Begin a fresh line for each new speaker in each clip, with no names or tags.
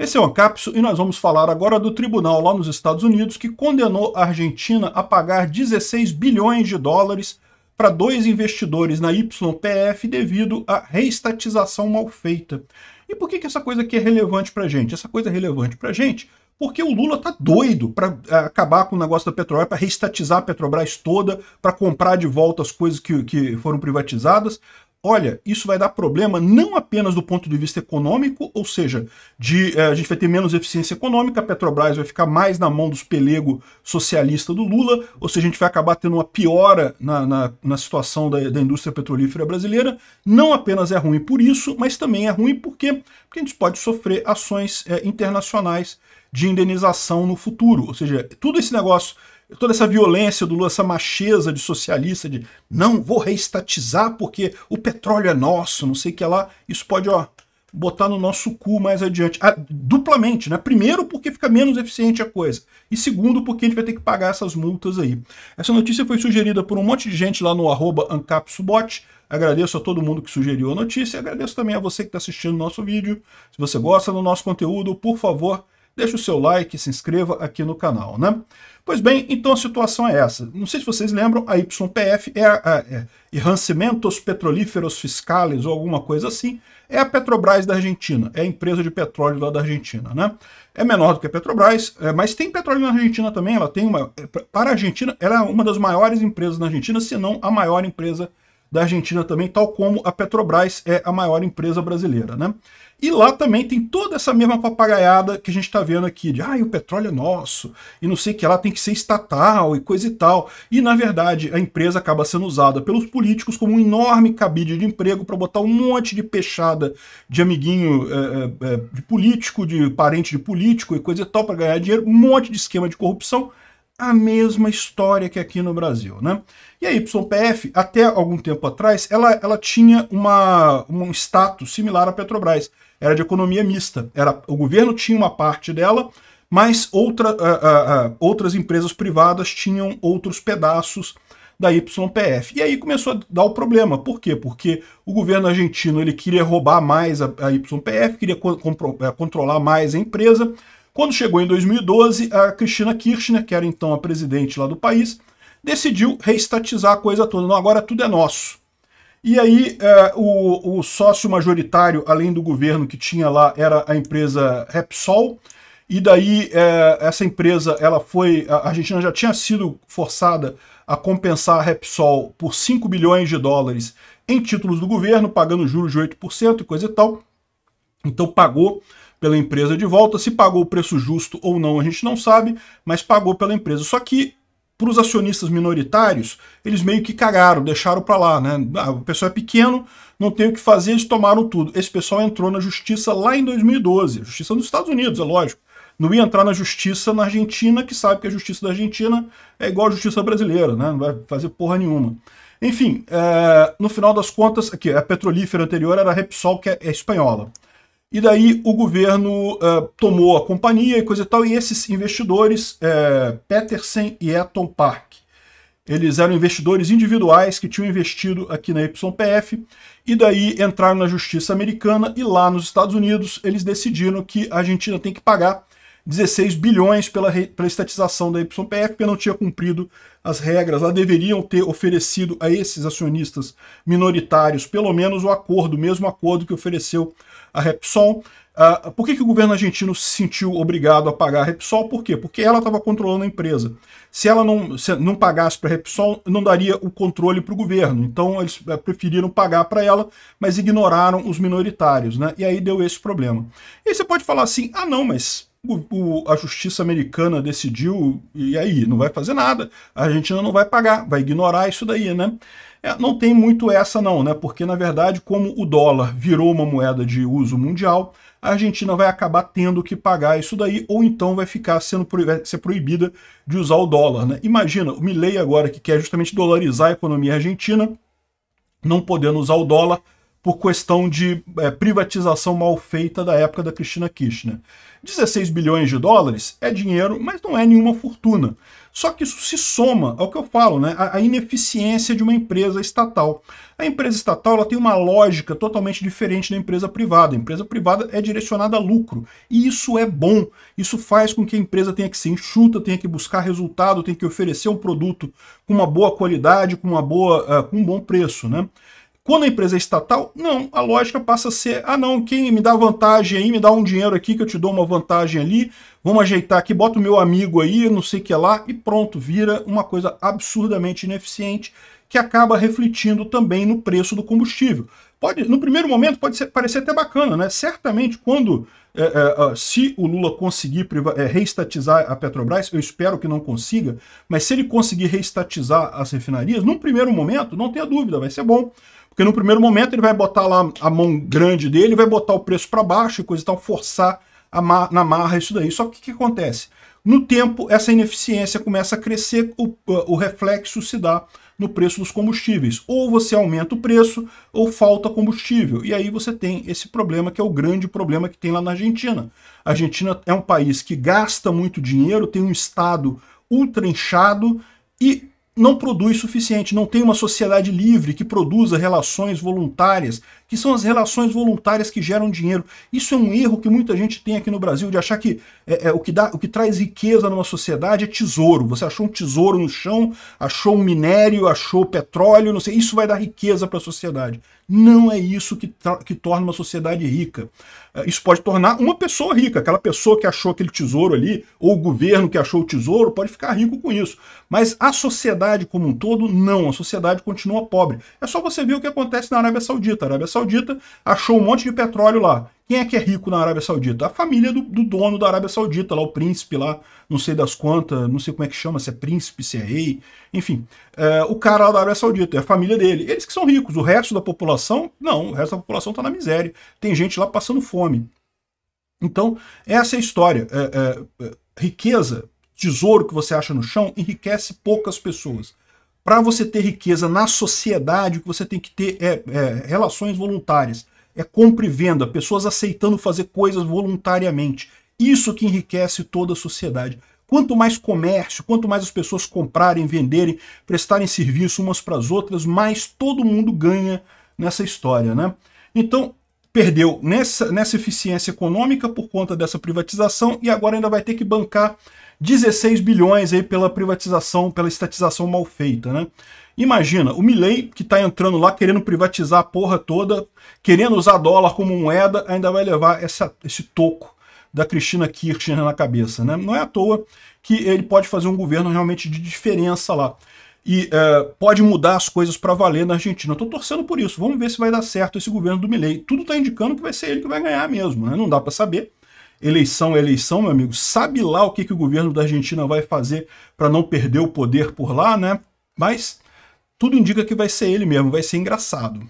Esse é o capso e nós vamos falar agora do tribunal lá nos Estados Unidos que condenou a Argentina a pagar 16 bilhões de dólares para dois investidores na YPF devido à reestatização mal feita. E por que, que essa coisa aqui é relevante para gente? Essa coisa é relevante para gente porque o Lula tá doido para eh, acabar com o negócio da Petrobras, para reestatizar a Petrobras toda, para comprar de volta as coisas que, que foram privatizadas olha, isso vai dar problema não apenas do ponto de vista econômico, ou seja, de, eh, a gente vai ter menos eficiência econômica, a Petrobras vai ficar mais na mão dos pelego socialista do Lula, ou seja, a gente vai acabar tendo uma piora na, na, na situação da, da, indústria petrolífera brasileira. Não apenas é ruim por isso, mas também é ruim porque, porque a gente pode sofrer ações eh, internacionais de indenização no futuro. Ou seja, tudo esse negócio, toda essa violência do Lula, essa macheza de socialista, de não vou reestatizar porque o petróleo é nosso, não sei o que lá, isso pode, ó, botar no nosso cu mais adiante. Ah, duplamente, né? Primeiro, porque fica menos eficiente a coisa. E segundo, porque a gente vai ter que pagar essas multas aí. Essa notícia foi sugerida por um monte de gente lá no arroba ancapsubot. Agradeço a todo mundo que sugeriu a notícia. Agradeço também a você que está assistindo o nosso vídeo. Se você gosta do nosso conteúdo, por favor, deixe o seu like, se inscreva aqui no canal, né? Pois bem, então a situação é essa. Não sei se vocês lembram, a YPF é, a, é, é Enrancimentos Petrolíferos Fiscales ou alguma coisa assim, é a Petrobras da Argentina, é a empresa de petróleo lá da Argentina, né? É menor do que a Petrobras, é, mas tem petróleo na Argentina também, ela tem uma... É, para a Argentina, ela é uma das maiores empresas na Argentina, se não a maior empresa da Argentina também, tal como a Petrobras é a maior empresa brasileira, né? E lá também tem toda essa mesma papagaiada que a gente está vendo aqui, de ah, o petróleo é nosso, e não sei que lá tem que ser estatal e coisa e tal. E na verdade a empresa acaba sendo usada pelos políticos como um enorme cabide de emprego para botar um monte de peixada de amiguinho é, é, de político, de parente de político e coisa e tal, para ganhar dinheiro, um monte de esquema de corrupção a mesma história que aqui no Brasil, né? E a YPF, até algum tempo atrás, ela, ela tinha uma, um status similar à Petrobras. Era de economia mista. Era, o governo tinha uma parte dela, mas outra, uh, uh, uh, outras empresas privadas tinham outros pedaços da YPF. E aí começou a dar o problema. Por quê? Porque o governo argentino ele queria roubar mais a, a YPF, queria eh, controlar mais a empresa, quando chegou em 2012, a Cristina Kirchner, que era então a presidente lá do país, decidiu reestatizar a coisa toda. Não, agora tudo é nosso. E aí eh, o, o, sócio majoritário, além do governo que tinha lá, era a empresa Repsol. E daí eh, essa empresa, ela foi, a Argentina já tinha sido forçada a compensar a Repsol por 5 bilhões de dólares em títulos do governo, pagando juros de 8% e coisa e tal. Então pagou pela empresa de volta. Se pagou o preço justo ou não, a gente não sabe, mas pagou pela empresa. Só que para os acionistas minoritários, eles meio que cagaram, deixaram para lá, né? Ah, o pessoal é pequeno, não tem o que fazer, eles tomaram tudo. Esse pessoal entrou na justiça lá em 2012, justiça nos Estados Unidos, é lógico. Não ia entrar na justiça na Argentina, que sabe que a justiça da Argentina é igual à justiça brasileira, né? Não vai fazer porra nenhuma. Enfim, é, no final das contas, aqui, a petrolífera anterior era a Repsol, que é, é espanhola. E daí o governo uh, tomou a companhia e coisa e tal, e esses investidores, eh, Peterson e Eton Park, eles eram investidores individuais que tinham investido aqui na YPF, e daí entraram na justiça americana, e lá nos Estados Unidos eles decidiram que a Argentina tem que pagar 16 bilhões pela, pela estatização da YPF, não tinha cumprido as regras. Ela deveriam ter oferecido a esses acionistas minoritários pelo menos o acordo, o mesmo acordo que ofereceu a Repsol. Uh, por que, que o governo argentino se sentiu obrigado a pagar a Repsol? Por quê? Porque ela estava controlando a empresa. Se ela não, se não pagasse para a Repsol, não daria o controle para o governo. Então eles eh, preferiram pagar para ela, mas ignoraram os minoritários. Né? E aí deu esse problema. E aí você pode falar assim, ah não, mas o, o, a justiça americana decidiu, e aí, não vai fazer nada, a Argentina não vai pagar, vai ignorar isso daí, né? É, não tem muito essa não, né? Porque, na verdade, como o dólar virou uma moeda de uso mundial, a Argentina vai acabar tendo que pagar isso daí, ou então vai ficar sendo ser proibida de usar o dólar, né? Imagina, o Milley agora, que quer justamente dolarizar a economia argentina, não podendo usar o dólar, por questão de é, privatização mal feita da época da Cristina Kirchner. 16 bilhões de dólares é dinheiro, mas não é nenhuma fortuna. Só que isso se soma ao que eu falo, né? A, ineficiência de uma empresa estatal. A empresa estatal ela tem uma lógica totalmente diferente da empresa privada. A empresa privada é direcionada a lucro. E isso é bom. Isso faz com que a empresa tenha que ser enxuta, tenha que buscar resultado, tenha que oferecer um produto com uma boa qualidade, com, uma boa, uh, com um bom preço, né? Quando a empresa é estatal, não, a lógica passa a ser, ah não, quem me dá vantagem aí, me dá um dinheiro aqui que eu te dou uma vantagem ali, vamos ajeitar aqui, bota o meu amigo aí, não sei o que lá, e pronto, vira uma coisa absurdamente ineficiente que acaba refletindo também no preço do combustível. Pode, no primeiro momento pode ser, parecer até bacana, né? Certamente, quando é, é, se o Lula conseguir é, reestatizar a Petrobras, eu espero que não consiga, mas se ele conseguir reestatizar as refinarias, num primeiro momento, não tenha dúvida, vai ser bom. Porque no primeiro momento ele vai botar lá a mão grande dele, vai botar o preço para baixo e coisa e tal, forçar mar, na marra isso daí. Só que o que acontece? No tempo, essa ineficiência começa a crescer, o, o reflexo se dá no preço dos combustíveis. Ou você aumenta o preço ou falta combustível. E aí você tem esse problema que é o grande problema que tem lá na Argentina. A Argentina é um país que gasta muito dinheiro, tem um Estado ultra inchado e não produz suficiente, não tem uma sociedade livre que produza relações voluntárias que são as relações voluntárias que geram dinheiro. Isso é um erro que muita gente tem aqui no Brasil, de achar que é, é, o, que dá, o que traz riqueza numa sociedade é tesouro. Você achou um tesouro no chão, achou um minério, achou petróleo, não sei, isso vai dar riqueza para a sociedade. Não é isso que, que torna uma sociedade rica. É, isso pode tornar uma pessoa rica, aquela pessoa que achou aquele tesouro ali, ou o governo que achou o tesouro, pode ficar rico com isso. Mas a sociedade como um todo, não. A sociedade continua pobre. É só você ver o que acontece na Arábia Saudita. A Arábia Saudita Saudita, achou um monte de petróleo lá. Quem é que é rico na Arábia Saudita? A família do, do, dono da Arábia Saudita, lá o príncipe lá, não sei das quantas, não sei como é que chama, se é príncipe, se é rei, enfim. É, o cara lá da Arábia Saudita, é a família dele. Eles que são ricos, o resto da população, não, o resto da população está na miséria. Tem gente lá passando fome. Então, essa é a história. É, é, é riqueza, tesouro que você acha no chão, enriquece poucas pessoas. Para você ter riqueza na sociedade, o que você tem que ter é, é relações voluntárias, é compra e venda, pessoas aceitando fazer coisas voluntariamente. Isso que enriquece toda a sociedade. Quanto mais comércio, quanto mais as pessoas comprarem, venderem, prestarem serviço umas para as outras, mais todo mundo ganha nessa história, né? Então, perdeu nessa, nessa eficiência econômica por conta dessa privatização e agora ainda vai ter que bancar 16 bilhões aí pela privatização, pela estatização mal feita, né? Imagina, o Milley, que está entrando lá querendo privatizar a porra toda, querendo usar dólar como moeda, ainda vai levar essa, esse toco da Cristina Kirchner na cabeça. Né? Não é à toa que ele pode fazer um governo realmente de diferença lá. E é, pode mudar as coisas para valer na Argentina. Estou torcendo por isso. Vamos ver se vai dar certo esse governo do Milley. Tudo está indicando que vai ser ele que vai ganhar mesmo. Né? Não dá para saber eleição é eleição, meu amigo. Sabe lá o que, que o governo da Argentina vai fazer para não perder o poder por lá, né? Mas tudo indica que vai ser ele mesmo, vai ser engraçado.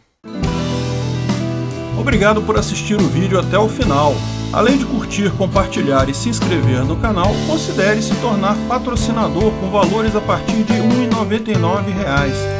Obrigado por assistir o vídeo até o final. Além de curtir, compartilhar e se inscrever no canal, considere se tornar patrocinador com valores a partir de R$ 1,99